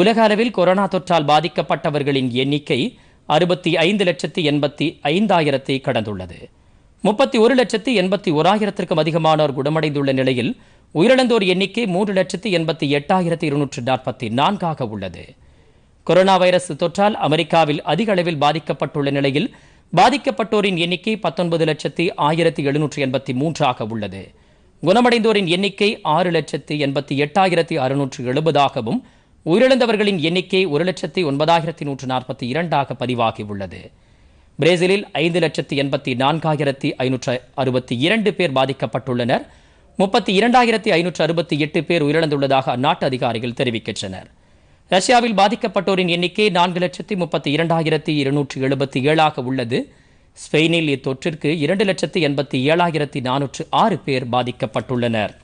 உலக அளவில் கொரோனா தொற்றால் பாதிக்கப்பட்டவர்களின் எண்ணிக்கை அறுபத்தி ஐந்து லட்சத்தி எண்பத்தி ஐந்தாயிரத்தை கடந்துள்ளது முப்பத்தி ஒரு லட்சத்தி எண்பத்தி ஓராயிரத்திற்கும் அதிகமானோர் குணமடைந்துள்ள நிலையில் உயிரிழந்தோர் எண்ணிக்கை மூன்று லட்சத்தி எண்பத்தி எட்டாயிரத்தி இருநூற்று நாற்பத்தி நான்காக உள்ளது கொரோனா வைரஸ் தொற்றால் அமெரிக்காவில் அதிக அளவில் பாதிக்கப்பட்டுள்ள நிலையில் பாதிக்கப்பட்டோரின் எண்ணிக்கை பத்தொன்பது லட்சத்தி ஆயிரத்தி எழுநூற்றி எண்பத்தி மூன்றாக உள்ளது குணமடைந்தோரின் எண்ணிக்கை ஆறு லட்சத்தி எண்பத்தி எட்டாயிரத்தி அறுநூற்று எழுபதாகவும் உயிரிழந்தவர்களின் எண்ணிக்கை ஒரு லட்சத்தி ஒன்பதாயிரத்தி நூற்று நாற்பத்தி இரண்டாக பதிவாகியுள்ளது பிரேசிலில் ஐந்து லட்சத்தி எண்பத்தி நான்காயிரத்தி ஐநூற்று அறுபத்தி இரண்டு பேர் பாதிக்கப்பட்டுள்ளனர் முப்பத்தி இரண்டாயிரத்தி ஐநூற்று அறுபத்தி எட்டு பேர் உயிரிழந்துள்ளதாக அந்நாட்டு அதிகாரிகள் தெரிவிக்கின்றனர் ரஷ்யாவில் பாதிக்கப்பட்டோரின் எண்ணிக்கை நான்கு லட்சத்தி முப்பத்தி இரண்டாயிரத்தி இருநூற்று எழுபத்தி ஏழாக உள்ளது ஸ்பெயினில் இத்தொற்றிற்கு இரண்டு லட்சத்தி எண்பத்தி ஏழாயிரத்தி நானூற்று ஆறு பேர் பாதிக்கப்பட்டுள்ளனர்